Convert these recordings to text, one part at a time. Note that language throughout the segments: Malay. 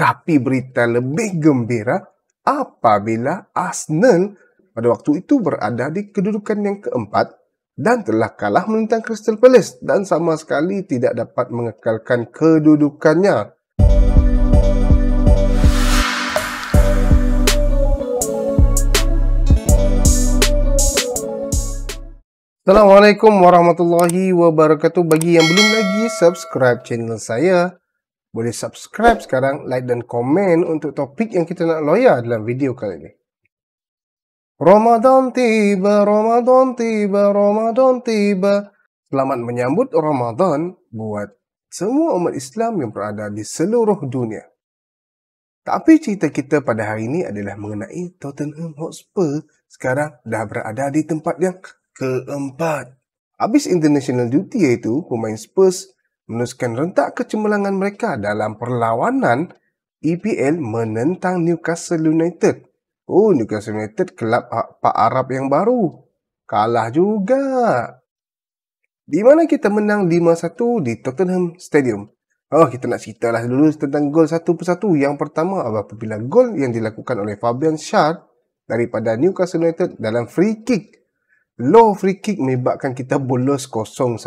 Tapi berita lebih gembira apabila Arsenal pada waktu itu berada di kedudukan yang keempat dan telah kalah menentang Crystal Palace dan sama sekali tidak dapat mengekalkan kedudukannya. Assalamualaikum warahmatullahi wabarakatuh bagi yang belum lagi subscribe channel saya boleh subscribe sekarang, like dan komen untuk topik yang kita nak loya dalam video kali ini. Ramadan tiba, Ramadan tiba, Ramadan tiba. Selamat menyambut Ramadan buat semua umat Islam yang berada di seluruh dunia. Tapi cerita kita pada hari ini adalah mengenai Tottenham Hotspur sekarang dah berada di tempat yang keempat. Habis international duty iaitu pemain Spurs meneruskan rentak kecemerlangan mereka dalam perlawanan EPL menentang Newcastle United. Oh, Newcastle United kelab Pak Arab yang baru. Kalah juga. Di mana kita menang 5-1 di Tottenham Stadium. Oh, kita nak ceritalah dulu tentang gol satu persatu. Yang pertama adalah apabila gol yang dilakukan oleh Fabian Schär daripada Newcastle United dalam free kick. Low free kick menyebabkan kita bolos 0-1.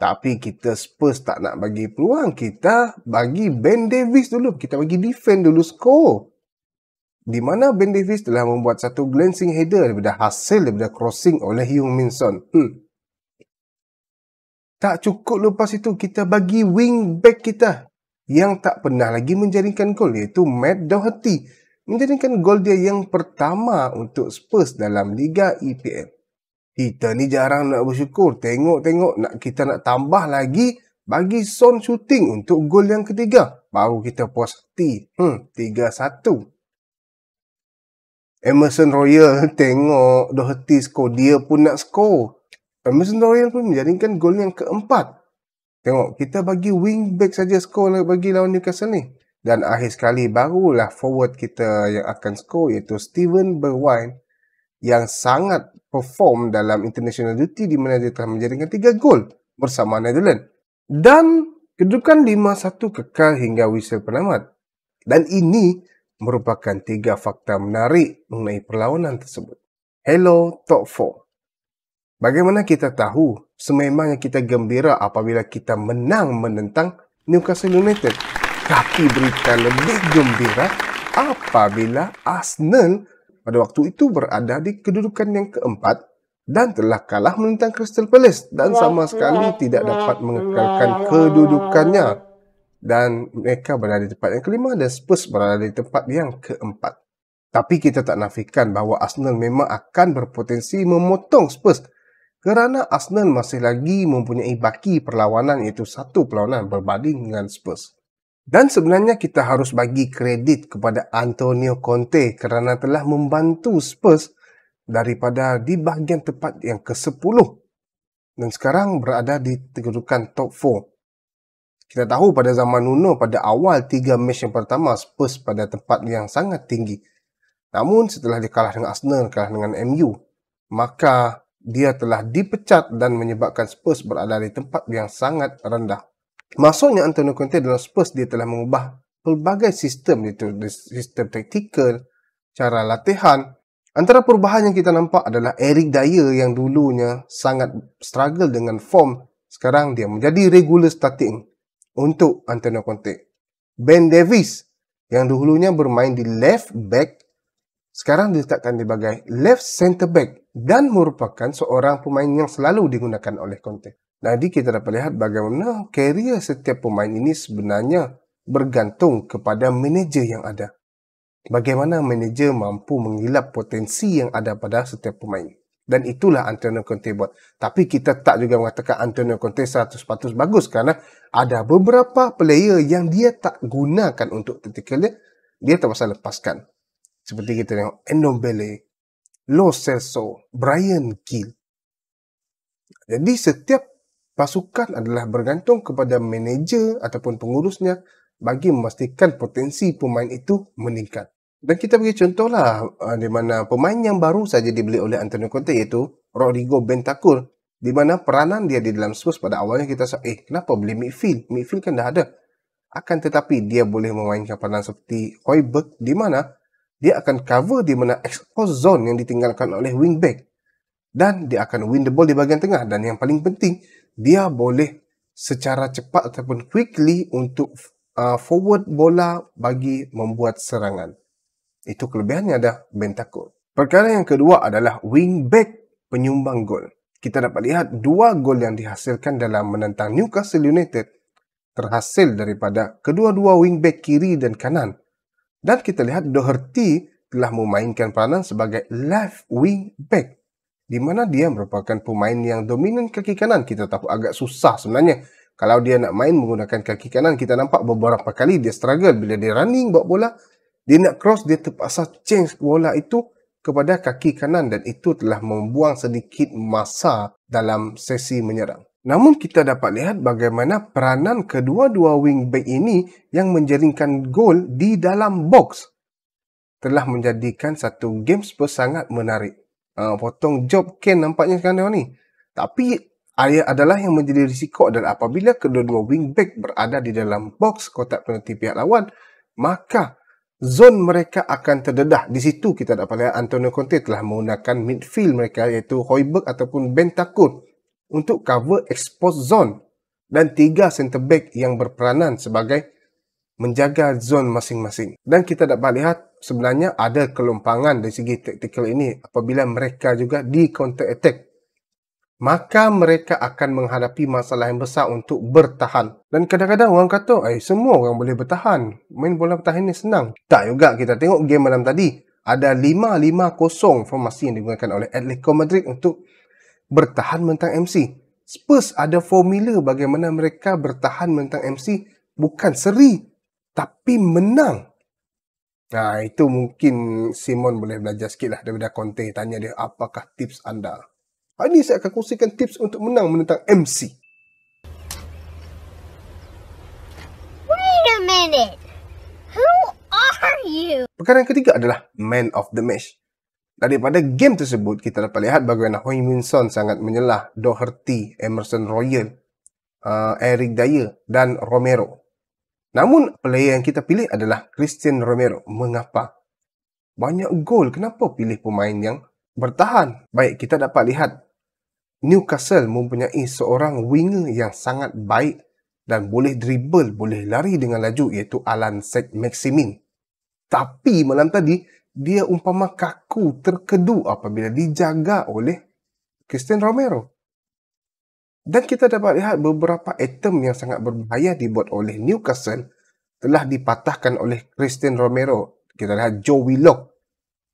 Tapi kita Spurs tak nak bagi peluang. Kita bagi Ben Davis dulu. Kita bagi defend dulu skor. Di mana Ben Davis telah membuat satu glancing header daripada hasil daripada crossing oleh Hugh Minson. Hmm. Tak cukup lepas itu kita bagi wing back kita yang tak pernah lagi menjaringkan gol iaitu Matt Doherty menjaringkan gol dia yang pertama untuk Spurs dalam Liga EPL kita ni jarang nak bersyukur. Tengok-tengok nak kita nak tambah lagi bagi son shooting untuk gol yang ketiga. Baru kita puas hati. Hmm, 3-1. Emerson Royal tengok Doherty score. Dia pun nak score. Emerson Royal pun menjadikan gol yang keempat. Tengok, kita bagi wing back saja score bagi lawan Newcastle ni. Dan akhir sekali barulah forward kita yang akan score iaitu Steven Berwine yang sangat perform dalam international duty di mana dia telah menjaringkan 3 gol bersama Netherlands. Dan kedudukan 5-1 kekal hingga whistle penamat. Dan ini merupakan tiga fakta menarik mengenai perlawanan tersebut. Hello Top 4. Bagaimana kita tahu sememangnya kita gembira apabila kita menang menentang Newcastle United. Tapi berita lebih gembira apabila Arsenal pada waktu itu berada di kedudukan yang keempat dan telah kalah menentang Crystal Palace dan sama sekali tidak dapat mengekalkan kedudukannya dan mereka berada di tempat yang kelima dan Spurs berada di tempat yang keempat. Tapi kita tak nafikan bahawa Arsenal memang akan berpotensi memotong Spurs kerana Arsenal masih lagi mempunyai baki perlawanan iaitu satu perlawanan berbanding dengan Spurs. Dan sebenarnya kita harus bagi kredit kepada Antonio Conte kerana telah membantu Spurs daripada di bahagian tepat yang ke-10 dan sekarang berada di kedudukan top 4. Kita tahu pada zaman Nuno pada awal 3 match yang pertama Spurs pada tempat yang sangat tinggi. Namun setelah dikalah dengan Arsenal, kalah dengan MU, maka dia telah dipecat dan menyebabkan Spurs berada di tempat yang sangat rendah. Masuknya Antonio Conte dalam Spurs, dia telah mengubah pelbagai sistem itu, sistem taktikal, cara latihan. Antara perubahan yang kita nampak adalah Eric Dyer yang dulunya sangat struggle dengan form, sekarang dia menjadi regular starting untuk Antonio Conte. Ben Davies yang dulunya bermain di left back, sekarang diletakkan sebagai left centre back dan merupakan seorang pemain yang selalu digunakan oleh Conte. Nanti kita dapat lihat bagaimana karier setiap pemain ini sebenarnya bergantung kepada manager yang ada. Bagaimana manager mampu mengilap potensi yang ada pada setiap pemain. Dan itulah Antonio Conte buat. Tapi kita tak juga mengatakan Antonio Conte 100% bagus kerana ada beberapa player yang dia tak gunakan untuk tactical dia, dia terpaksa lepaskan. Seperti kita tengok Endombele, Lo Celso, Brian Gill. Jadi setiap pasukan adalah bergantung kepada manager ataupun pengurusnya bagi memastikan potensi pemain itu meningkat. Dan kita bagi contohlah eh, di mana pemain yang baru saja dibeli oleh Antonio Conte iaitu Rodrigo Bentancur di mana peranan dia di dalam Spurs pada awalnya kita sebut eh kenapa beli midfield? Midfield kan dah ada. Akan tetapi dia boleh memainkan peranan seperti Hoiberg di mana dia akan cover di mana expose zone yang ditinggalkan oleh wingback dan dia akan win the ball di bahagian tengah dan yang paling penting dia boleh secara cepat ataupun quickly untuk uh, forward bola bagi membuat serangan. Itu kelebihannya ada Bentakur. Perkara yang kedua adalah wing back penyumbang gol. Kita dapat lihat dua gol yang dihasilkan dalam menentang Newcastle United terhasil daripada kedua-dua wing back kiri dan kanan. Dan kita lihat Doherty telah memainkan peranan sebagai left wing back di mana dia merupakan pemain yang dominan kaki kanan. Kita tahu agak susah sebenarnya. Kalau dia nak main menggunakan kaki kanan, kita nampak beberapa kali dia struggle. Bila dia running bawa bola, dia nak cross, dia terpaksa change bola itu kepada kaki kanan dan itu telah membuang sedikit masa dalam sesi menyerang. Namun kita dapat lihat bagaimana peranan kedua-dua wing back ini yang menjaringkan gol di dalam box telah menjadikan satu game sangat menarik uh, potong job Ken nampaknya sekarang ni. Tapi ia adalah yang menjadi risiko dan apabila kedua-dua wingback berada di dalam box kotak penalti pihak lawan, maka zon mereka akan terdedah. Di situ kita dapat lihat Antonio Conte telah menggunakan midfield mereka iaitu Hoiberg ataupun Bentakur untuk cover exposed zone dan tiga centre back yang berperanan sebagai menjaga zon masing-masing. Dan kita dapat lihat sebenarnya ada kelompangan dari segi taktikal ini apabila mereka juga di counter attack. Maka mereka akan menghadapi masalah yang besar untuk bertahan. Dan kadang-kadang orang kata, eh semua orang boleh bertahan. Main bola bertahan ni senang. Tak juga kita tengok game malam tadi. Ada 5-5-0 formasi yang digunakan oleh Atletico Madrid untuk bertahan mentang MC. Spurs ada formula bagaimana mereka bertahan mentang MC bukan seri tapi menang. Ha, itu mungkin Simon boleh belajar sikit lah daripada Conte. Tanya dia, apakah tips anda? Hari ini saya akan kongsikan tips untuk menang menentang MC. Wait a minute. Who are you? Perkara yang ketiga adalah Man of the Match. Daripada game tersebut, kita dapat lihat bagaimana Hoi Minson sangat menyelah Doherty, Emerson Royal, uh, Eric Dyer dan Romero. Namun, player yang kita pilih adalah Christian Romero. Mengapa? Banyak gol. Kenapa pilih pemain yang bertahan? Baik, kita dapat lihat. Newcastle mempunyai seorang winger yang sangat baik dan boleh dribble, boleh lari dengan laju iaitu Alan Sek Maximin. Tapi malam tadi, dia umpama kaku terkedu apabila dijaga oleh Christian Romero. Dan kita dapat lihat beberapa item yang sangat berbahaya dibuat oleh Newcastle telah dipatahkan oleh Christian Romero. Kita lihat Joe Willock.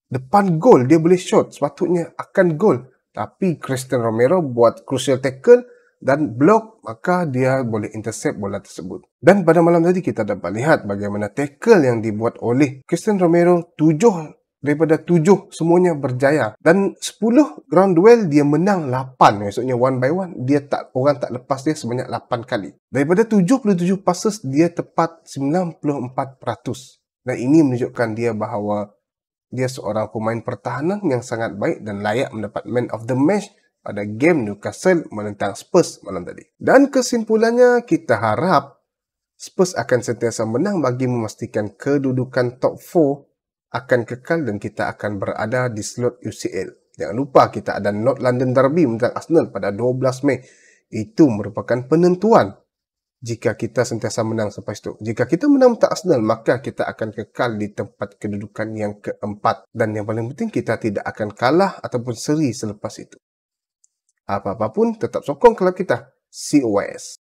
Depan gol dia boleh shot. Sepatutnya akan gol. Tapi Christian Romero buat crucial tackle dan block maka dia boleh intercept bola tersebut. Dan pada malam tadi kita dapat lihat bagaimana tackle yang dibuat oleh Christian Romero. Tujuh daripada tujuh semuanya berjaya dan sepuluh ground duel dia menang lapan maksudnya one by one dia tak orang tak lepas dia sebanyak lapan kali daripada tujuh puluh tujuh passes dia tepat sembilan puluh empat peratus dan ini menunjukkan dia bahawa dia seorang pemain pertahanan yang sangat baik dan layak mendapat man of the match pada game Newcastle menentang Spurs malam tadi. Dan kesimpulannya, kita harap Spurs akan sentiasa menang bagi memastikan kedudukan top akan kekal dan kita akan berada di slot UCL. Jangan lupa kita ada North London Derby menentang Arsenal pada 12 Mei. Itu merupakan penentuan jika kita sentiasa menang selepas itu. Jika kita menang tak Arsenal, maka kita akan kekal di tempat kedudukan yang keempat. Dan yang paling penting, kita tidak akan kalah ataupun seri selepas itu. Apa-apapun, tetap sokong kelab kita. COS.